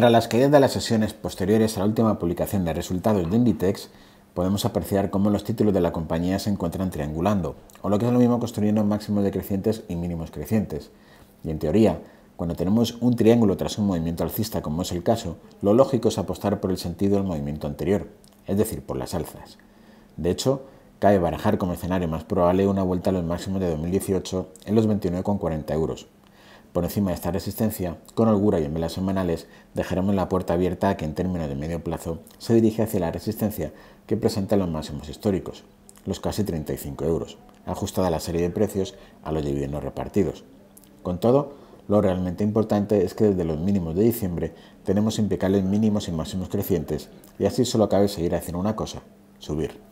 Tras las caídas de las sesiones posteriores a la última publicación de resultados de Inditex, podemos apreciar cómo los títulos de la compañía se encuentran triangulando, o lo que es lo mismo construyendo máximos decrecientes y mínimos crecientes. Y en teoría, cuando tenemos un triángulo tras un movimiento alcista, como es el caso, lo lógico es apostar por el sentido del movimiento anterior, es decir, por las alzas. De hecho, cabe barajar como escenario más probable una vuelta a los máximos de 2018 en los 29,40 euros, por encima de esta resistencia, con holgura y en velas semanales, dejaremos la puerta abierta a que en términos de medio plazo se dirige hacia la resistencia que presenta los máximos históricos, los casi 35 euros, ajustada a la serie de precios a los dividendos repartidos. Con todo, lo realmente importante es que desde los mínimos de diciembre tenemos impecables mínimos y máximos crecientes y así solo cabe seguir haciendo una cosa, subir.